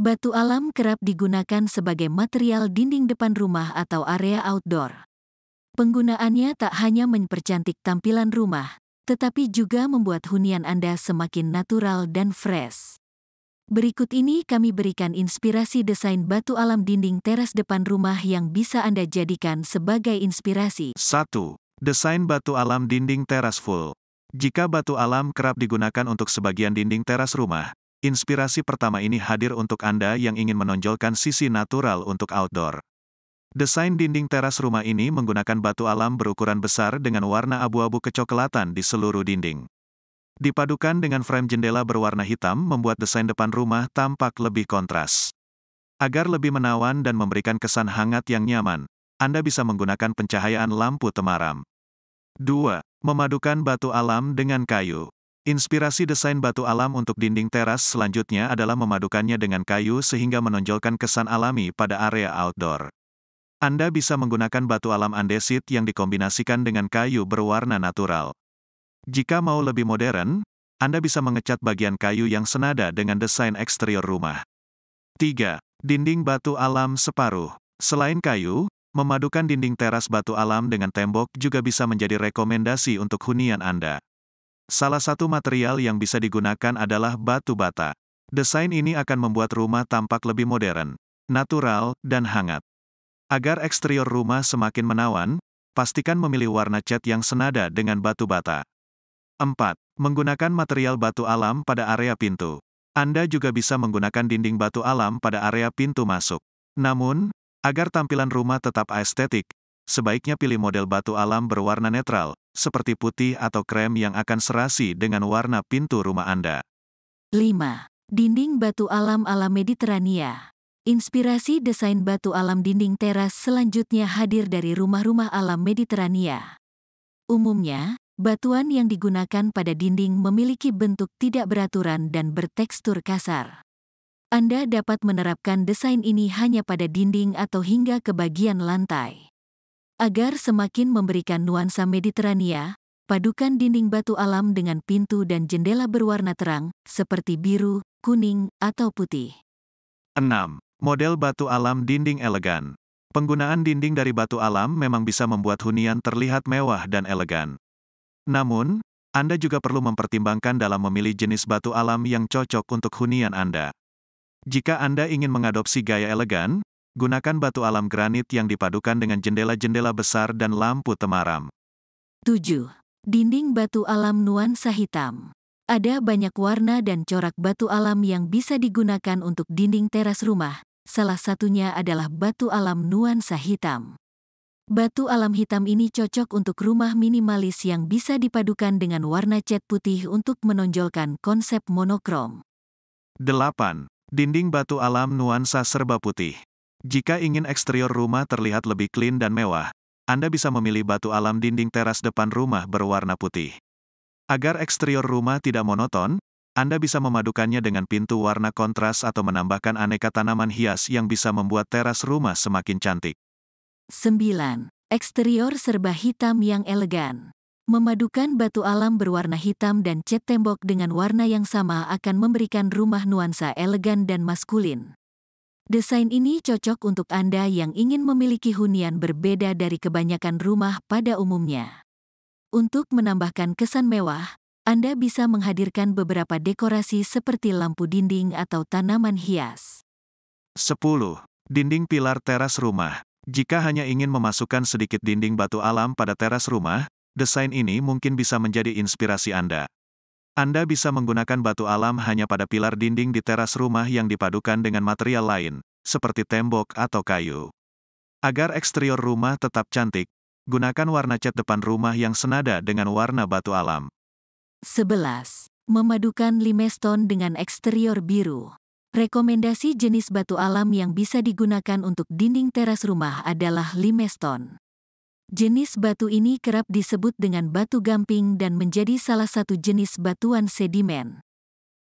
Batu alam kerap digunakan sebagai material dinding depan rumah atau area outdoor. Penggunaannya tak hanya mempercantik tampilan rumah, tetapi juga membuat hunian Anda semakin natural dan fresh. Berikut ini kami berikan inspirasi desain batu alam dinding teras depan rumah yang bisa Anda jadikan sebagai inspirasi. 1. Desain batu alam dinding teras full. Jika batu alam kerap digunakan untuk sebagian dinding teras rumah, Inspirasi pertama ini hadir untuk Anda yang ingin menonjolkan sisi natural untuk outdoor. Desain dinding teras rumah ini menggunakan batu alam berukuran besar dengan warna abu-abu kecoklatan di seluruh dinding. Dipadukan dengan frame jendela berwarna hitam membuat desain depan rumah tampak lebih kontras. Agar lebih menawan dan memberikan kesan hangat yang nyaman, Anda bisa menggunakan pencahayaan lampu temaram. 2. Memadukan batu alam dengan kayu. Inspirasi desain batu alam untuk dinding teras selanjutnya adalah memadukannya dengan kayu sehingga menonjolkan kesan alami pada area outdoor. Anda bisa menggunakan batu alam andesit yang dikombinasikan dengan kayu berwarna natural. Jika mau lebih modern, Anda bisa mengecat bagian kayu yang senada dengan desain eksterior rumah. 3. Dinding batu alam separuh. Selain kayu, memadukan dinding teras batu alam dengan tembok juga bisa menjadi rekomendasi untuk hunian Anda. Salah satu material yang bisa digunakan adalah batu bata. Desain ini akan membuat rumah tampak lebih modern, natural, dan hangat. Agar eksterior rumah semakin menawan, pastikan memilih warna cat yang senada dengan batu bata. 4. Menggunakan material batu alam pada area pintu. Anda juga bisa menggunakan dinding batu alam pada area pintu masuk. Namun, agar tampilan rumah tetap estetik, sebaiknya pilih model batu alam berwarna netral, seperti putih atau krem yang akan serasi dengan warna pintu rumah Anda. 5. Dinding batu alam ala Mediterania. Inspirasi desain batu alam dinding teras selanjutnya hadir dari rumah-rumah alam Mediterania. Umumnya, batuan yang digunakan pada dinding memiliki bentuk tidak beraturan dan bertekstur kasar. Anda dapat menerapkan desain ini hanya pada dinding atau hingga ke bagian lantai agar semakin memberikan nuansa Mediterania, padukan dinding batu alam dengan pintu dan jendela berwarna terang, seperti biru, kuning, atau putih. 6. Model batu alam dinding elegan. Penggunaan dinding dari batu alam memang bisa membuat hunian terlihat mewah dan elegan. Namun, Anda juga perlu mempertimbangkan dalam memilih jenis batu alam yang cocok untuk hunian Anda. Jika Anda ingin mengadopsi gaya elegan, Gunakan batu alam granit yang dipadukan dengan jendela-jendela besar dan lampu temaram. 7. Dinding batu alam nuansa hitam. Ada banyak warna dan corak batu alam yang bisa digunakan untuk dinding teras rumah. Salah satunya adalah batu alam nuansa hitam. Batu alam hitam ini cocok untuk rumah minimalis yang bisa dipadukan dengan warna cat putih untuk menonjolkan konsep monokrom. 8. Dinding batu alam nuansa serba putih. Jika ingin eksterior rumah terlihat lebih clean dan mewah, Anda bisa memilih batu alam dinding teras depan rumah berwarna putih. Agar eksterior rumah tidak monoton, Anda bisa memadukannya dengan pintu warna kontras atau menambahkan aneka tanaman hias yang bisa membuat teras rumah semakin cantik. 9. Eksterior serba hitam yang elegan. Memadukan batu alam berwarna hitam dan cat tembok dengan warna yang sama akan memberikan rumah nuansa elegan dan maskulin. Desain ini cocok untuk Anda yang ingin memiliki hunian berbeda dari kebanyakan rumah pada umumnya. Untuk menambahkan kesan mewah, Anda bisa menghadirkan beberapa dekorasi seperti lampu dinding atau tanaman hias. 10. Dinding pilar teras rumah. Jika hanya ingin memasukkan sedikit dinding batu alam pada teras rumah, desain ini mungkin bisa menjadi inspirasi Anda. Anda bisa menggunakan batu alam hanya pada pilar dinding di teras rumah yang dipadukan dengan material lain, seperti tembok atau kayu. Agar eksterior rumah tetap cantik, gunakan warna cat depan rumah yang senada dengan warna batu alam. 11. Memadukan limestone dengan eksterior biru. Rekomendasi jenis batu alam yang bisa digunakan untuk dinding teras rumah adalah limestone. Jenis batu ini kerap disebut dengan batu gamping dan menjadi salah satu jenis batuan sedimen.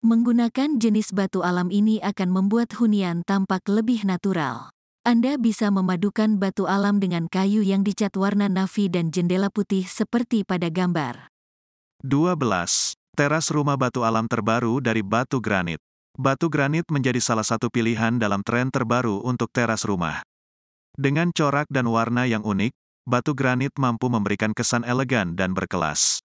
Menggunakan jenis batu alam ini akan membuat hunian tampak lebih natural. Anda bisa memadukan batu alam dengan kayu yang dicat warna navy dan jendela putih seperti pada gambar. 12. Teras rumah batu alam terbaru dari batu granit. Batu granit menjadi salah satu pilihan dalam tren terbaru untuk teras rumah. Dengan corak dan warna yang unik, batu granit mampu memberikan kesan elegan dan berkelas.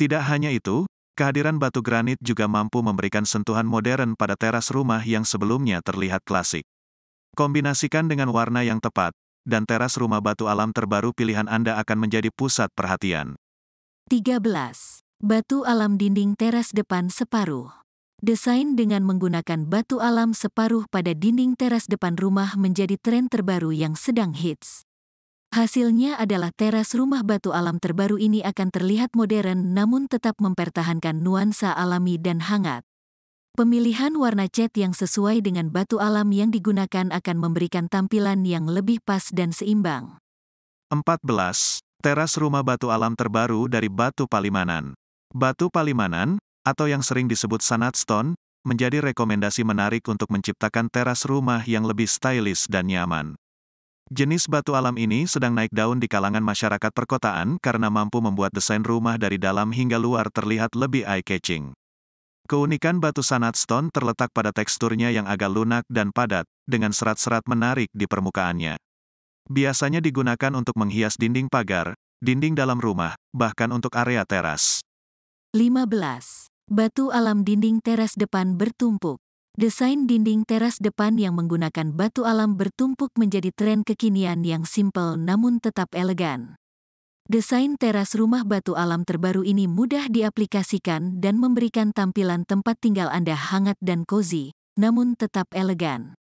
Tidak hanya itu, kehadiran batu granit juga mampu memberikan sentuhan modern pada teras rumah yang sebelumnya terlihat klasik. Kombinasikan dengan warna yang tepat, dan teras rumah batu alam terbaru pilihan Anda akan menjadi pusat perhatian. 13. Batu alam dinding teras depan separuh. Desain dengan menggunakan batu alam separuh pada dinding teras depan rumah menjadi tren terbaru yang sedang hits. Hasilnya adalah teras rumah batu alam terbaru ini akan terlihat modern namun tetap mempertahankan nuansa alami dan hangat. Pemilihan warna cat yang sesuai dengan batu alam yang digunakan akan memberikan tampilan yang lebih pas dan seimbang. 14. Teras rumah batu alam terbaru dari Batu Palimanan. Batu Palimanan, atau yang sering disebut Sanat Stone, menjadi rekomendasi menarik untuk menciptakan teras rumah yang lebih stylish dan nyaman. Jenis batu alam ini sedang naik daun di kalangan masyarakat perkotaan karena mampu membuat desain rumah dari dalam hingga luar terlihat lebih eye-catching. Keunikan batu sandstone terletak pada teksturnya yang agak lunak dan padat, dengan serat-serat menarik di permukaannya. Biasanya digunakan untuk menghias dinding pagar, dinding dalam rumah, bahkan untuk area teras. 15. Batu alam dinding teras depan bertumpuk. Desain dinding teras depan yang menggunakan batu alam bertumpuk menjadi tren kekinian yang simpel namun tetap elegan. Desain teras rumah batu alam terbaru ini mudah diaplikasikan dan memberikan tampilan tempat tinggal Anda hangat dan cozy, namun tetap elegan.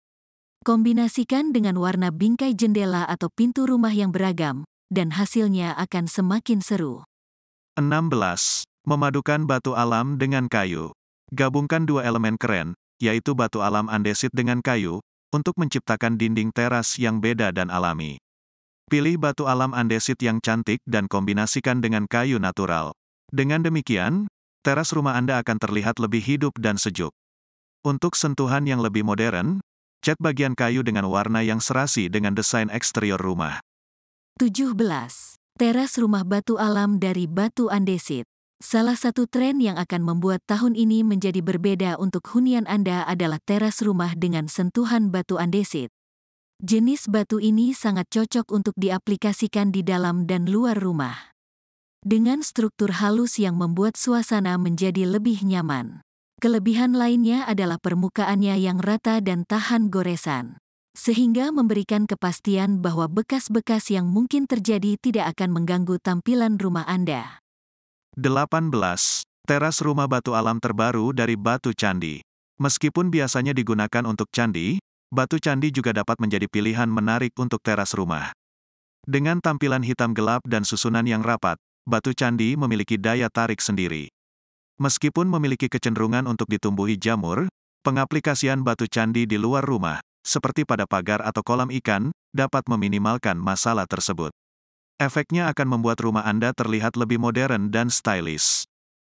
Kombinasikan dengan warna bingkai jendela atau pintu rumah yang beragam, dan hasilnya akan semakin seru. 16. Memadukan batu alam dengan kayu. Gabungkan dua elemen keren, yaitu batu alam andesit dengan kayu, untuk menciptakan dinding teras yang beda dan alami. Pilih batu alam andesit yang cantik dan kombinasikan dengan kayu natural. Dengan demikian, teras rumah Anda akan terlihat lebih hidup dan sejuk. Untuk sentuhan yang lebih modern, cat bagian kayu dengan warna yang serasi dengan desain eksterior rumah. 17. Teras rumah batu alam dari batu andesit. Salah satu tren yang akan membuat tahun ini menjadi berbeda untuk hunian Anda adalah teras rumah dengan sentuhan batu andesit. Jenis batu ini sangat cocok untuk diaplikasikan di dalam dan luar rumah. Dengan struktur halus yang membuat suasana menjadi lebih nyaman. Kelebihan lainnya adalah permukaannya yang rata dan tahan goresan. Sehingga memberikan kepastian bahwa bekas-bekas yang mungkin terjadi tidak akan mengganggu tampilan rumah Anda. 18. Teras rumah batu alam terbaru dari batu candi. Meskipun biasanya digunakan untuk candi, batu candi juga dapat menjadi pilihan menarik untuk teras rumah. Dengan tampilan hitam gelap dan susunan yang rapat, batu candi memiliki daya tarik sendiri. Meskipun memiliki kecenderungan untuk ditumbuhi jamur, pengaplikasian batu candi di luar rumah, seperti pada pagar atau kolam ikan, dapat meminimalkan masalah tersebut. Efeknya akan membuat rumah Anda terlihat lebih modern dan stylish.